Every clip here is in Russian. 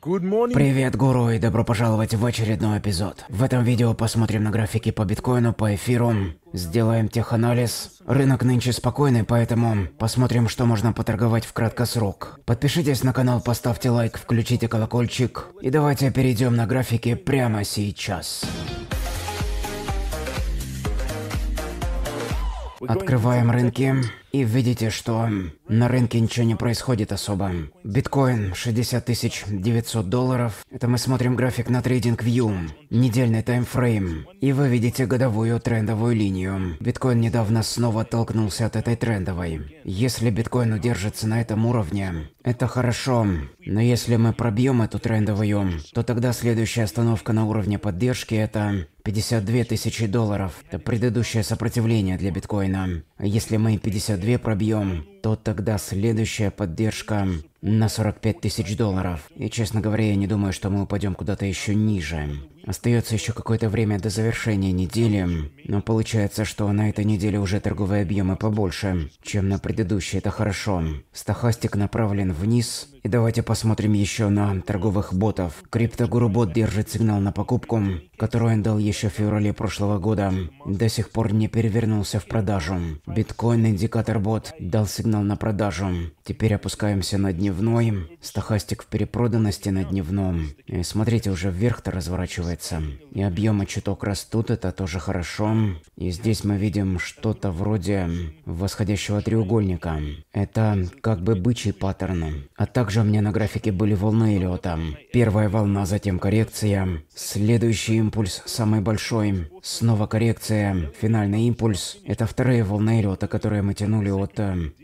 Привет, гуру, и добро пожаловать в очередной эпизод. В этом видео посмотрим на графики по биткоину, по эфиру, сделаем теханализ. Рынок нынче спокойный, поэтому посмотрим, что можно поторговать в краткосрок. Подпишитесь на канал, поставьте лайк, включите колокольчик. И давайте перейдем на графики прямо сейчас. Открываем рынки. И видите, что на рынке ничего не происходит особо. Биткоин 60 тысяч 900 долларов. Это мы смотрим график на трейдинг TradingView, недельный таймфрейм. И вы видите годовую трендовую линию. Биткоин недавно снова оттолкнулся от этой трендовой. Если биткоин удержится на этом уровне, это хорошо. Но если мы пробьем эту трендовую, то тогда следующая остановка на уровне поддержки это 52 тысячи долларов. Это предыдущее сопротивление для биткоина. А если мы 52 пробьем, то тогда следующая поддержка на 45 тысяч долларов. И, честно говоря, я не думаю, что мы упадем куда-то еще ниже. Остается еще какое-то время до завершения недели, но получается, что на этой неделе уже торговые объемы побольше, чем на предыдущей, это хорошо. Стохастик направлен вниз, и давайте посмотрим еще на торговых ботов. Криптогуру бот держит сигнал на покупку, который он дал еще в феврале прошлого года. До сих пор не перевернулся в продажу. Биткоин индикатор бот дал сигнал на продажу. Теперь опускаемся на дне дневной, стахастик в перепроданности на дневном. И э, смотрите, уже вверх-то разворачивается. И объемы чуток растут, это тоже хорошо. И здесь мы видим что-то вроде восходящего треугольника. Это как бы бычий паттерн. А также у меня на графике были волны Эллиота. Первая волна, затем коррекция. Следующий импульс самый большой. Снова коррекция, финальный импульс. Это вторая волна Эллиота, которую мы тянули от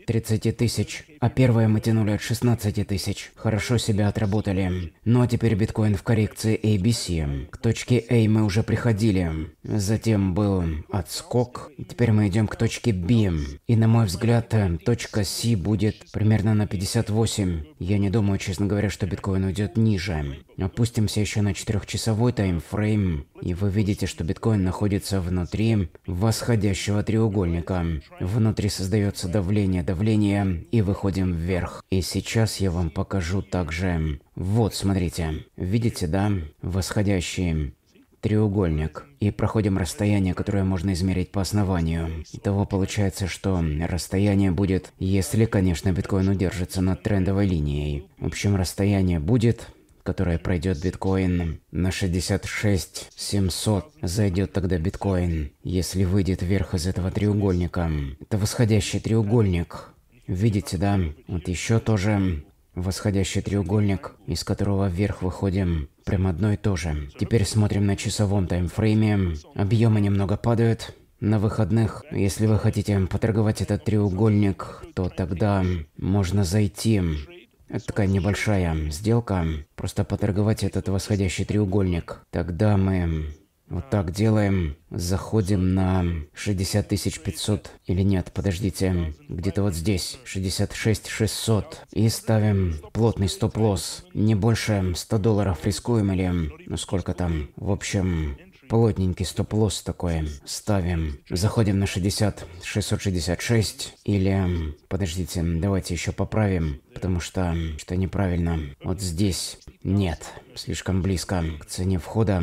30 э, тысяч, а первая мы тянули от 16 тысяч. Хорошо себя отработали. Ну а теперь биткоин в коррекции ABC. К точке A мы уже приходили. Затем был отскок. Теперь мы идем к точке B. И на мой взгляд, э, точка C будет примерно на 58. Я не думаю, честно говоря, что биткоин уйдет ниже. Опустимся еще на 4-часовой таймфрейм. И вы видите, что биткоин находится находится внутри восходящего треугольника. Внутри создается давление, давление, и выходим вверх. И сейчас я вам покажу также. Вот, смотрите. Видите, да? Восходящий треугольник и проходим расстояние, которое можно измерить по основанию. Итого получается, что расстояние будет, если, конечно, биткоин удержится над трендовой линией. В общем, расстояние будет которая пройдет биткоин на 66 700, зайдет тогда биткоин. Если выйдет вверх из этого треугольника, это восходящий треугольник. Видите, да? Вот еще тоже восходящий треугольник, из которого вверх выходим. Прям одно и то же. Теперь смотрим на часовом таймфрейме. Объемы немного падают. На выходных, если вы хотите поторговать этот треугольник, то тогда можно зайти это такая небольшая сделка. Просто поторговать этот восходящий треугольник. Тогда мы вот так делаем. Заходим на 60 500. Или нет, подождите. Где-то вот здесь. 66 600. И ставим плотный стоп-лосс. Не больше 100 долларов рискуем или... Ну сколько там? В общем, Плотненький стоп-лосс такой ставим. Заходим на 60, 666. Или, подождите, давайте еще поправим, потому что что неправильно. Вот здесь нет, слишком близко к цене входа.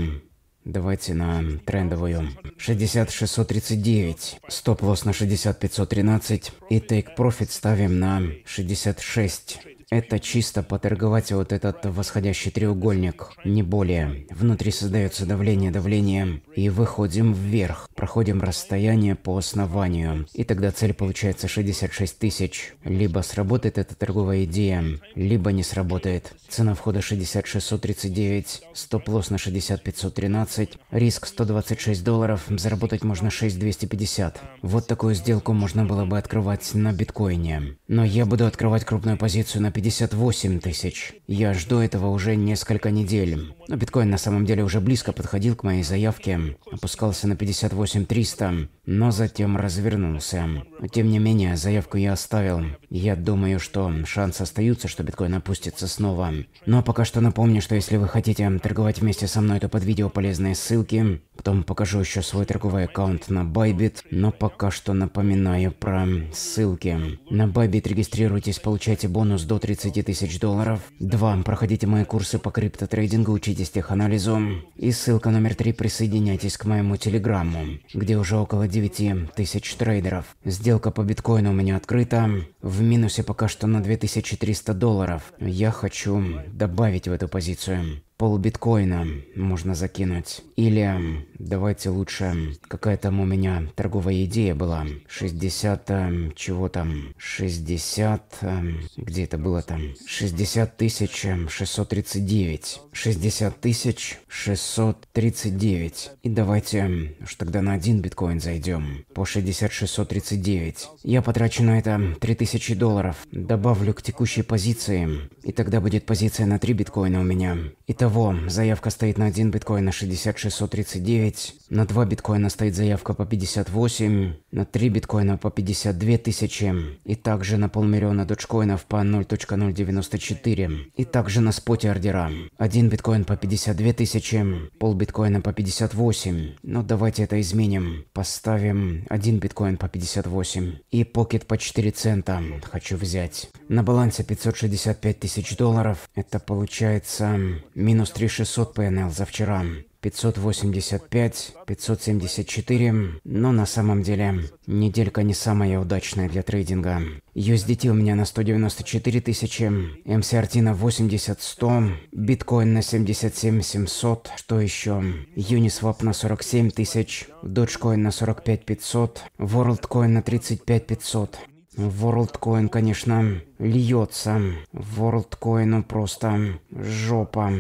Давайте на трендовую. 60-639. Стоп-лосс на 60-513. И тейк-профит ставим на 66 это чисто поторговать вот этот восходящий треугольник, не более. Внутри создается давление, давление, и выходим вверх. Проходим расстояние по основанию. И тогда цель получается 66 тысяч. Либо сработает эта торговая идея, либо не сработает. Цена входа 6639, стоп-лосс на 60513, риск 126 долларов, заработать можно 6250. Вот такую сделку можно было бы открывать на биткоине. Но я буду открывать крупную позицию на 50 58 тысяч. Я жду этого уже несколько недель. Но биткоин на самом деле уже близко подходил к моей заявке. Опускался на 58 300, но затем развернулся. Тем не менее, заявку я оставил. Я думаю, что шансы остаются, что биткоин опустится снова. Но пока что напомню, что если вы хотите торговать вместе со мной, то под видео полезные ссылки. Потом покажу еще свой торговый аккаунт на Bybit, но пока что напоминаю про ссылки. На Bybit регистрируйтесь, получайте бонус до 30 30 тысяч долларов. 2. Проходите мои курсы по криптотрейдингу, учитесь теханализу. И ссылка номер 3. Присоединяйтесь к моему телеграмму, где уже около 9 тысяч трейдеров. Сделка по биткоину у меня открыта. В минусе пока что на 2300 долларов. Я хочу добавить в эту позицию пол биткоина можно закинуть. Или давайте лучше, какая там у меня торговая идея была. 60 э, чего там? 60... Э, где это было там? 60 тысяч 639. Э, 60 тысяч 639. И давайте уж тогда на один биткоин зайдем. По 60 639. Я потрачу на это 3000 долларов. Добавлю к текущей позиции. И тогда будет позиция на 3 биткоина у меня. Итого Итого, заявка стоит на 1 биткоин на 6639, на 2 биткоина стоит заявка по 58, на 3 биткоина по 52 тысячи, и также на полмиллиона доджкоинов по 0.094, и также на споте ордера. 1 биткоин по 52 тысячи, пол биткоина по 58, но давайте это изменим. Поставим 1 биткоин по 58 и покет по 4 цента хочу взять. На балансе 565 тысяч долларов, это получается минус 3600 ПНЛ за вчера. 585, 574, но на самом деле неделька не самая удачная для трейдинга. USDT у меня на 194 тысячи, MCRT на 80 100, биткоин на 77 700, что еще? Uniswap на 47 тысяч, Dogecoin на 45 500, WorldCoin на 35 500. WorldCoin, конечно, льется. WorldCoin просто жопа.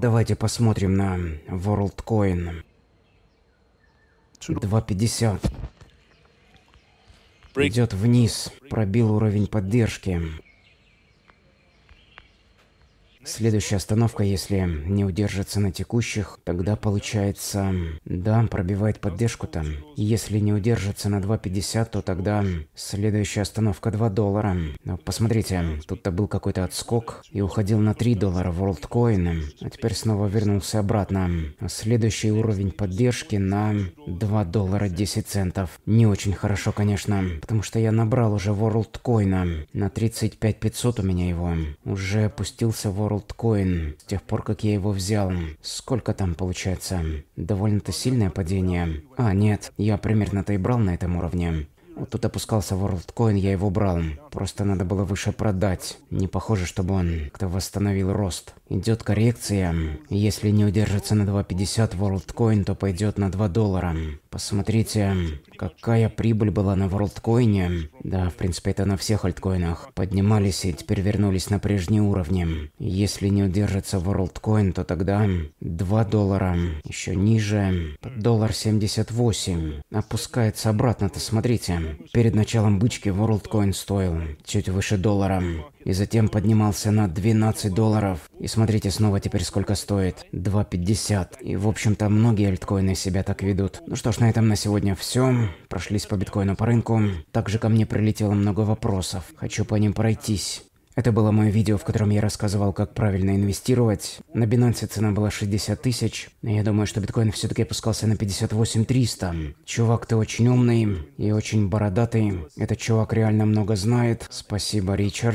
Давайте посмотрим на WorldCoin. 2.50. Идет вниз, пробил уровень поддержки. Следующая остановка, если не удержится на текущих, тогда получается... Да, пробивает поддержку там. Если не удержится на 2.50, то тогда следующая остановка 2 доллара. Но посмотрите, тут-то был какой-то отскок и уходил на 3 доллара WorldCoin, а теперь снова вернулся обратно. Следующий уровень поддержки на 2 доллара 10 центов. Не очень хорошо, конечно, потому что я набрал уже WorldCoin. На 35 500 у меня его. Уже опустился World WorldCoin с тех пор, как я его взял. Сколько там получается? Довольно-то сильное падение. А, нет, я примерно-то и брал на этом уровне. Вот тут опускался WorldCoin, я его брал. Просто надо было выше продать. Не похоже, чтобы он кто восстановил рост. Идет коррекция. Если не удержится на 2.50 WorldCoin, то пойдет на 2 доллара. Посмотрите, какая прибыль была на WorldCoin. Да, в принципе, это на всех альткоинах. Поднимались и теперь вернулись на прежние уровни. Если не удержится WorldCoin, то тогда 2 доллара. Еще ниже. Доллар 78. Опускается обратно-то, смотрите. Перед началом бычки WorldCoin стоил чуть выше доллара. И затем поднимался на 12 долларов. И смотрите снова теперь сколько стоит. 2.50. И в общем-то многие альткоины себя так ведут. Ну что ж, на этом на сегодня все. Прошлись по биткоину по рынку. Также ко мне прилетело много вопросов. Хочу по ним пройтись. Это было мое видео, в котором я рассказывал, как правильно инвестировать. На Binance цена была 60 тысяч. Я думаю, что биткоин все-таки опускался на 58 300. Чувак, ты очень умный и очень бородатый. Этот чувак реально много знает. Спасибо, Ричард.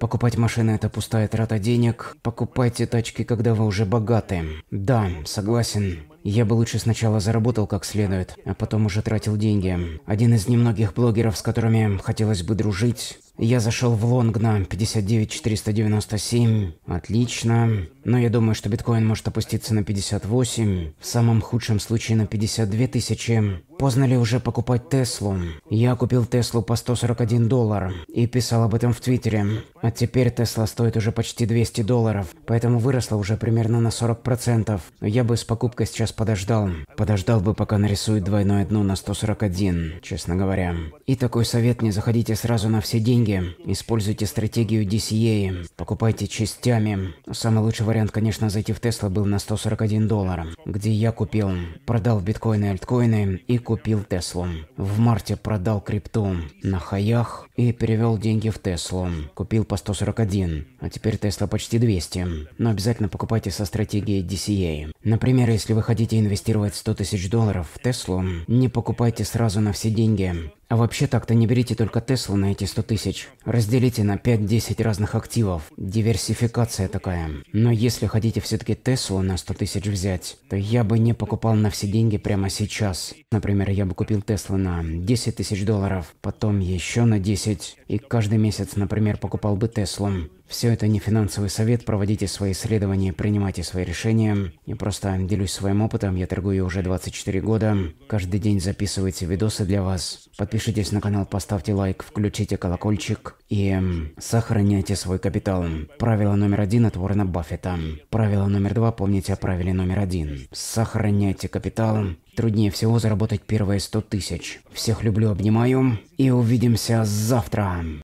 Покупать машины – это пустая трата денег. Покупайте тачки, когда вы уже богаты. Да, согласен. Я бы лучше сначала заработал как следует, а потом уже тратил деньги. Один из немногих блогеров, с которыми хотелось бы дружить, я зашел в Лонг на Лонгна 59497. Отлично. Но я думаю, что биткоин может опуститься на 58, в самом худшем случае на 52 тысячи. Поздно ли уже покупать Теслу? Я купил Теслу по 141 доллар и писал об этом в Твиттере. А теперь Тесла стоит уже почти 200 долларов, поэтому выросла уже примерно на 40%. Я бы с покупкой сейчас подождал. Подождал бы, пока нарисует двойное дно на 141, честно говоря. И такой совет, не заходите сразу на все деньги. Используйте стратегию DCA. Покупайте частями. Самый лучший вариант вариант, конечно, зайти в Тесла был на 141 доллар, где я купил, продал биткоины и альткоины и купил Теслу. В марте продал крипту на хаях и перевел деньги в Теслу. Купил по 141, а теперь Тесла почти 200. Но обязательно покупайте со стратегией DCA. Например, если вы хотите инвестировать 100 тысяч долларов в Теслу, не покупайте сразу на все деньги, а вообще так-то не берите только Теслу на эти 100 тысяч. Разделите на 5-10 разных активов. Диверсификация такая. Но если хотите все-таки Теслу на 100 тысяч взять, то я бы не покупал на все деньги прямо сейчас. Например, я бы купил Теслу на 10 тысяч долларов, потом еще на 10, и каждый месяц, например, покупал бы Теслу. Все это не финансовый совет, проводите свои исследования, принимайте свои решения. Я просто делюсь своим опытом, я торгую уже 24 года. Каждый день записывайте видосы для вас. Подпишитесь на канал, поставьте лайк, включите колокольчик и сохраняйте свой капитал. Правило номер один от Уоррена Баффета. Правило номер два, помните о правиле номер один. Сохраняйте капитал. Труднее всего заработать первые 100 тысяч. Всех люблю, обнимаю и увидимся завтра.